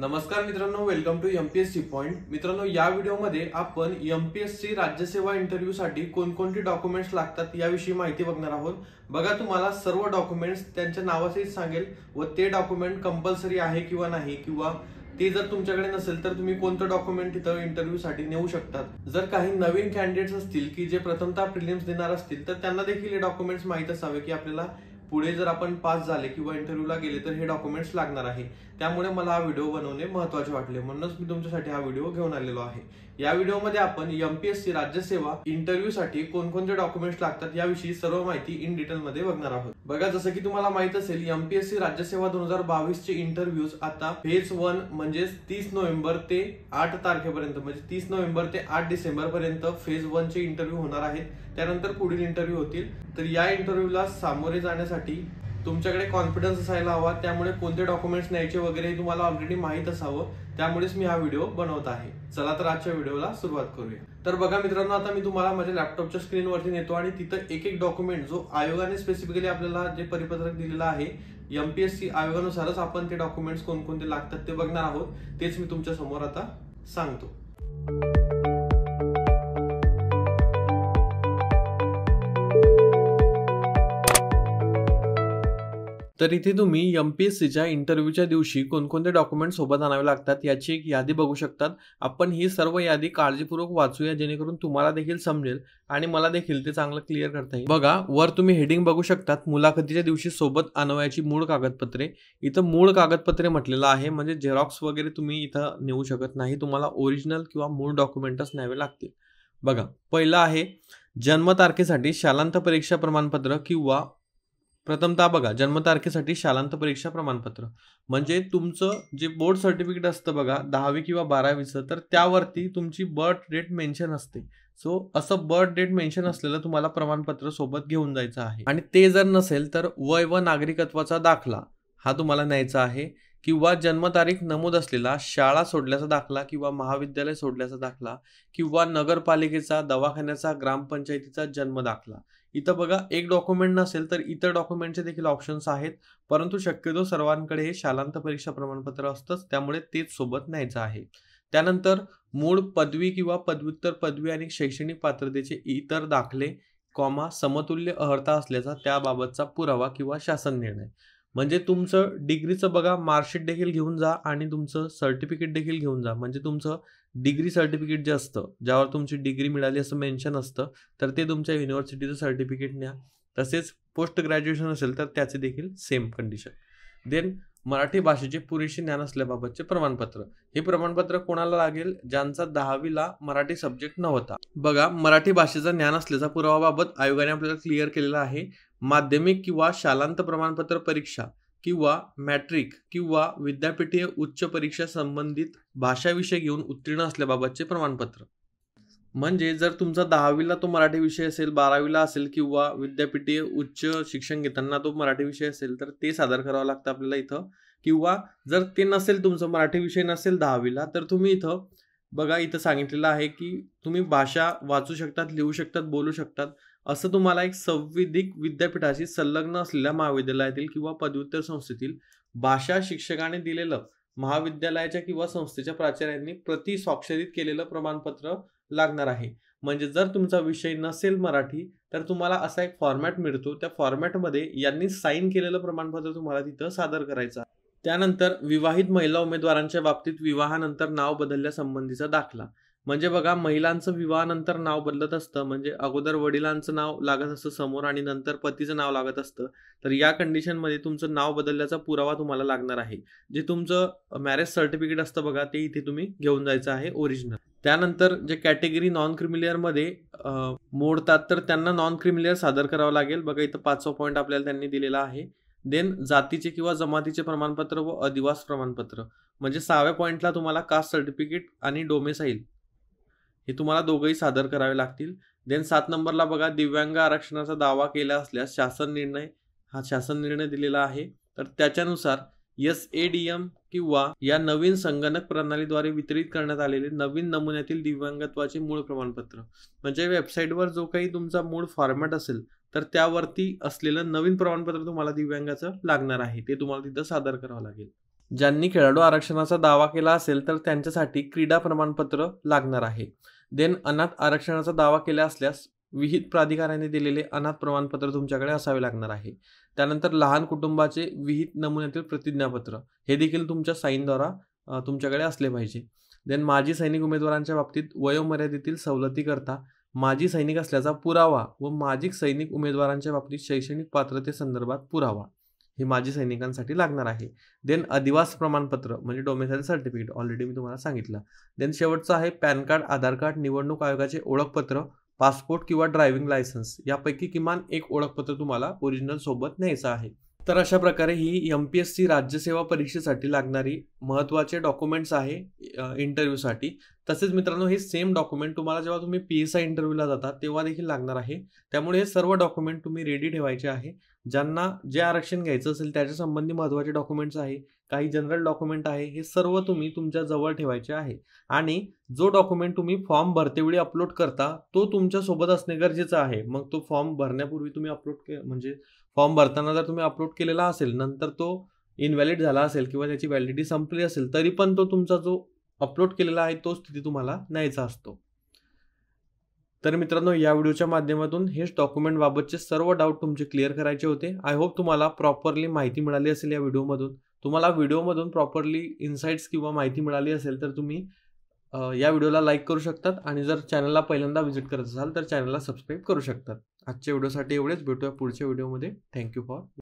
नमस्कार मित्रांनो welcome to M P S C point मित्रांनो या व्हिडिओमध्ये आपण एम पी एस सी राज्यसेवा इंटरव्ह्यूसाठी कोणकोणते डॉक्युमेंट्स लागतात याविषयी माहिती बघणार आहोत बघा तुम्हाला सर्व डॉक्युमेंट्स त्यांच्या नावासहित सांगेल व ते डॉक्युमेंट कंपल्सरी आहे किंवा नाही किंवा ते जर तुमच्याकडे नसेल तर तुम्ही कोणतं डॉक्युमेंट तिथं इंटरव्ह्यूसाठी नेऊ शकतात जर काही नवीन कॅन्डिडेट्स असतील की जे प्रथमतः प्रिलिम्स देणार असतील तर त्यांना देखील हे डॉक्युमेंट्स माहीत असावे की आपल्याला पुढे जर आपण पास झाले किंवा इंटरव्ह्यूला गेले तर हे डॉक्युमेंट्स लागणार आहे त्यामुळे मला हा व्हिडिओ बनवणे महत्वाचे वाटले म्हणूनच मी तुमच्यासाठी हा व्हिडिओ घेऊन आलेलो आहे या व्हिडिओमध्ये आपण एमपीएससी राज्यसेवा इंटरव्ह्यूसाठी कोणकोणते डॉक्युमेंट्स लागतात याविषयी सर्व माहिती इन डिटेलमध्ये बघणार आहोत बघा जसं की तुम्हाला माहित असेल एमपीएससी राज्यसेवा दोन हजार बावीस चे इंटरव्ह्यूज आता फेज वन म्हणजेच तीस नोव्हेंबर ते आठ तारखेपर्यंत म्हणजे तीस नोव्हेंबर ते आठ डिसेंबर पर्यंत फेज वन चे इंटरव्ह्यू होणार आहेत त्यानंतर पुढील इंटरव्ह्यू होतील तर या इंटरव्ह्यूला सामोरे जाण्यासाठी करण्यासाठी तुमच्याकडे कॉन्फिडन्स असायला हवा त्यामुळे कोणते डॉक्युमेंट्स न्यायचे वगैरे तुम्हाला ऑलरेडी माहीत असावं त्यामुळेच मी हा व्हिडिओ बनवत आहे चला तर आजच्या व्हिडिओला सुरुवात करूया तर बघा मित्रांनो आता मी तुम्हाला माझ्या लॅपटॉपच्या स्क्रीनवरती नेतो आणि तिथं एक एक डॉक्युमेंट जो आयोगाने स्पेसिफिकली आपल्याला जे परिपत्रक दिलेलं आहे एमपीएससी आयोगानुसारच आपण ते डॉक्युमेंट्स कोणकोणते लागतात ते बघणार आहोत तेच मी तुमच्या समोर आता सांगतो तर इथे तुम्ही एम पी एस सीच्या इंटरव्ह्यूच्या दिवशी कोणकोणते डॉक्युमेंट सोबत आणावे लागतात याची एक यादी बघू शकतात आपण ही सर्व यादी काळजीपूर्वक वाचूया जेणेकरून तुम्हाला देखील समजेल आणि मला देखील ते चांगलं क्लिअर करता येईल बघा वर तुम्ही हेडिंग बघू शकतात मुलाखतीच्या दिवशी सोबत आणवायची मूळ कागदपत्रे इथं मूळ कागदपत्रे म्हटलेलं आहे म्हणजे झेरॉक्स वगैरे तुम्ही इथं नेऊ शकत नाही तुम्हाला ओरिजिनल किंवा मूळ डॉक्युमेंटच न्यावे लागतील बघा पहिलं आहे जन्मतारखेसाठी शालांत परीक्षा प्रमाणपत्र किंवा प्रथमतः बघा जन्मतारखेसाठी शालांत परीक्षा प्रमाणपत्र म्हणजे तुमचं जे बोर्ड सर्टिफिकेट असतं बघा दहावी किंवा बारावीचं तर त्यावरती तुमची बर्थ डेट मेन्शन असते सो असं बर्थ डेट मेन्शन असलेलं तुम्हाला प्रमाणपत्र सोबत घेऊन जायचं आहे आणि ते जर नसेल तर वय व नागरिकत्वाचा दाखला हा तुम्हाला न्यायचा आहे किंवा जन्मतारीख नमूद असलेला शाळा सोडल्याचा दाखला किंवा महाविद्यालय सोडल्याचा दाखला किंवा नगरपालिकेचा दवाखान्याचा ग्रामपंचायतीचा जन्म दाखला इथं बघा एक डॉक्युमेंट नसेल तर इतर डॉक्युमेंटचे देखील ऑप्शन्स आहेत परंतु शक्यतो सर्वांकडे हे शालांत परीक्षा प्रमाणपत्र असतंच त्यामुळे तेच सोबत न्यायचं आहे त्यानंतर मूळ पदवी किंवा पदव्युत्तर पदवी आणि शैक्षणिक पात्रतेचे इतर दाखले कॉमा समतुल्य अर्हता असल्याचा त्याबाबतचा पुरावा किंवा शासन निर्णय म्हणजे तुमचं डिग्रीचं बघा मार्कशीट देखील घेऊन जा आणि तुमचं सर्टिफिकेट देखील घेऊन जा म्हणजे तुमचं डिग्री सर्टिफिकेट जे असतं ज्यावर तुमची डिग्री मिळाली असं मेन्शन असतं तर ते तुमच्या युनिव्हर्सिटीचं सर्टिफिकेट न्या तसेच पोस्ट ग्रॅज्युएशन असेल तर त्याचे देखील सेम कंडिशन देन मराठी भाषेचे पुरेसे ज्ञान असल्याबाबतचे प्रमाणपत्र हे प्रमाणपत्र कोणाला लागेल ज्यांचा दहावीला मराठी सब्जेक्ट नव्हता बघा मराठी भाषेचा ज्ञान असल्याचा पुरावाबाबत आयोगाने आपल्याला क्लिअर केलेला आहे माध्यमिक किंवा शालांत प्रमाणपत्र परीक्षा किंवा मॅट्रिक किंवा विद्यापीठीय उच्च परीक्षा संबंधित विषय घेऊन उत्तीर्ण असल्याबाबतचे प्रमाणपत्र म्हणजे जर तुमचा दहावीला तो मराठी विषय असेल बारावीला असेल किंवा विद्यापीठीय उच्च शिक्षण घेताना तो मराठी विषय असेल तर ते सादर करावं लागतं आपल्याला इथं किंवा जर ते नसेल तुमचं मराठी विषय नसेल दहावीला तर तुम्ही इथं बघा इथं सांगितलेलं आहे की तुम्ही भाषा वाचू शकतात लिहू शकतात बोलू शकतात असं तुम्हाला एक संविधिक विद्यापीठाशी संलग्न असलेल्या महाविद्यालयातील किंवा पदव्युत्तर संस्थेतील भाषा शिक्षकाने दिलेलं महाविद्यालयाच्या किंवा संस्थेच्या प्राचार्यांनी प्रति स्वाक्षरीत केलेलं प्रमाणपत्र लागणार आहे म्हणजे जर तुमचा विषय नसेल मराठी तर तुम्हाला असा एक फॉर्मॅट मिळतो त्या फॉर्मॅटमध्ये यांनी साईन केलेलं प्रमाणपत्र तुम्हाला तिथं सादर करायचं त्यानंतर विवाहित महिला उमेदवारांच्या बाबतीत विवाहानंतर नाव बदलल्यासंबंधीचा दाखला म्हणजे बघा महिलांचं विवाहानंतर नाव बदलत असतं म्हणजे अगोदर वडिलांचं नाव लागत असतं समोर आणि नंतर पतीचं नाव लागत असतं तर या कंडिशनमध्ये तुमचं नाव बदलल्याचा पुरावा तुम्हाला लागणार आहे जे तुमचं मॅरेज सर्टिफिकेट असतं बघा ते इथे तुम्ही घेऊन जायचं आहे ओरिजिनल त्यानंतर जे कॅटेगरी नॉन क्रिमिलियरमध्ये मोडतात तर त्यांना नॉन क्रिमिलियर सादर करावं लागेल बघा इथं पाचवा पॉईंट आपल्याला त्यांनी दिलेला आहे देन जातीचे किंवा जमातीचे प्रमाणपत्र व अधिवास प्रमाणपत्र म्हणजे सहाव्या पॉईंटला तुम्हाला कास्ट सर्टिफिकेट आणि डोमेसाईल हे तुम्हाला दोघंही सादर करावे लागतील देन सात नंबरला बघा दिव्यांग आरक्षणाचा दावा केला असल्यास शासन निर्णय हा शासन निर्णय दिलेला आहे तर त्याच्यानुसार एस ए डी एम किंवा या नवीन संगणक प्रणालीद्वारे वितरित करण्यात आलेले नवीन नमुन्यातील दिव्यांगत्वाचे मूळ प्रमाणपत्र म्हणजे वेबसाईटवर जो काही तुमचा मूळ फॉर्मॅट असेल तर त्यावरती असलेलं नवीन प्रमाणपत्र तुम्हाला दिव्यांगाचं लागणार आहे ते तुम्हाला तिथं सादर करावं लागेल ज्यांनी खेळाडू आरक्षणाचा दावा केला असेल तर त्यांच्यासाठी क्रीडा प्रमाणपत्र लागणार आहे देन अनाथ आरक्षणाचा दावा केला असल्यास विहित प्राधिकाऱ्याने दिलेले अनाथ प्रमाणपत्र तुमच्याकडे असावे लागणार आहे त्यानंतर लहान कुटुंबाचे विहित नमुन्यातील प्रतिज्ञापत्र हे देखील तुमच्या साईनद्वारा तुमच्याकडे असले पाहिजे देन माजी सैनिक उमेदवारांच्या बाबतीत वयोमर्यादेतील सवलतीकरता माजी सैनिक असल्याचा पुरावा व माजी सैनिक उमेदवारांच्या बाबतीत शैक्षणिक पात्रतेसंदर्भात पुरावा ही माजी सैनिकांसाठी लागणार आहे देन अधिवास प्रमाणपत्र म्हणजे डोमेसाईल सर्टिफिकेट ऑलरेडी मी तुम्हाला सांगितलं देन शेवटचं आहे पॅन कार्ड आधार कार्ड निवडणूक आयोगाचे ओळखपत्र पासपोर्ट किंवा ड्रायव्हिंग लायसन्स यापैकी किमान एक ओळखपत्र तुम्हाला ओरिजिनल सोबत न्यायचं आहे तर अशा प्रकारे ही एम पी एस सी राज्यसेवा परीक्षेसाठी लागणारी महत्त्वाचे डॉक्युमेंट्स आहे इंटरव्ह्यूसाठी तसेच मित्रांनो हे सेम डॉक्युमेंट तुम्हाला जेव्हा तुम्ही पी एस आय इंटरव्ह्यूला जाता तेव्हा देखील लागणार आहे त्यामुळे हे सर्व डॉक्युमेंट तुम्ही रेडी ठेवायचे आहे ज्यांना जे आरक्षण घ्यायचं असेल त्याच्या संबंधी महत्त्वाचे डॉक्युमेंट्स आहे काही जनरल डॉक्युमेंट आहे हे सर्व तुम्ही तुमच्या जवळ ठेवायचे आहे आणि जो डॉक्युमेंट तुम्ही फॉर्म भरतेवेळी अपलोड करता तो तुमच्यासोबत असणे गरजेचं आहे मग तो फॉर्म भरण्यापूर्वी तुम्ही अपलोड के म्हणजे फॉर्म भरताना जर तुम्ही अपलोड केलेला असेल नंतर तो इनव्हॅलिड झाला असेल किंवा त्याची व्हॅलिडिटी संपली असेल तरी पण तो तुमचा जो अपलोड केलेला आहे तो स्थिती तुम्हाला न्यायचा असतो तर मित्रांनो या व्हिडिओच्या माध्यमातून हेच डॉक्युमेंटबाबतचे सर्व डाऊट तुमचे क्लिअर करायचे होते आय होप तुम्हाला प्रॉपरली माहिती मिळाली असेल या व्हिडिओमधून तुम्हाला व्हिडिओमधून प्रॉपरली इन्साईट्स किंवा माहिती मिळाली असेल तर तुम्ही या व्हिडिओला लाईक करू शकतात आणि जर चॅनलला पहिल्यांदा व्हिजिट करत असाल तर चॅनलला सबस्क्राईब करू शकतात आजच्या व्हिडिओसाठी एवढेच भेटूया पुढच्या व्हिडिओमध्ये थँक्यू फॉर